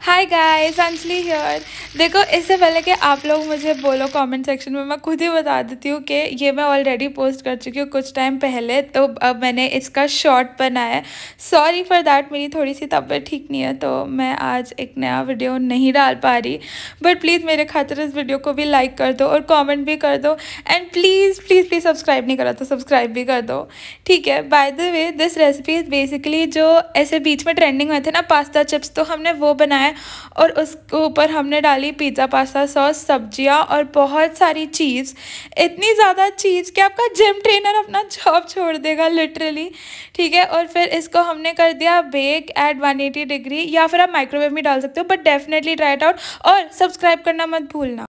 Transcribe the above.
hi guys Anjali here देखो इससे पहले कि आप लोग मुझे बोलो कमेंट सेक्शन में मैं खुद ही बता देती हूँ कि ये मैं ऑलरेडी पोस्ट कर चुकी हूँ कुछ टाइम पहले तो अब मैंने इसका शॉर्ट बनाया सॉरी फॉर दैट मेरी थोड़ी सी तबीयत ठीक नहीं है तो मैं आज एक नया वीडियो नहीं डाल पा रही बट प्लीज़ मेरे खातिर इस वीडियो को भी लाइक कर दो और कॉमेंट भी कर दो and please please please subscribe नहीं करा तो सब्सक्राइब भी कर दो ठीक है by the way this recipe is basically जो ऐसे बीच में ट्रेंडिंग हुए थे ना पास्ता चिप्स तो हमने वो बनाया है और उसके ऊपर हमने डाली पिज़्ज़ा पास्ता सॉस सब्जियाँ और बहुत सारी चीज़ इतनी ज़्यादा चीज़ कि आपका जिम ट्रेनर अपना जॉब छोड़ देगा लिटरली ठीक है और फिर इसको हमने कर दिया बेक एट वन डिग्री या फिर आप माइक्रोवेव में डाल सकते हो बट डेफिनेटली ट्राई आउट और सब्सक्राइब करना मत भूलना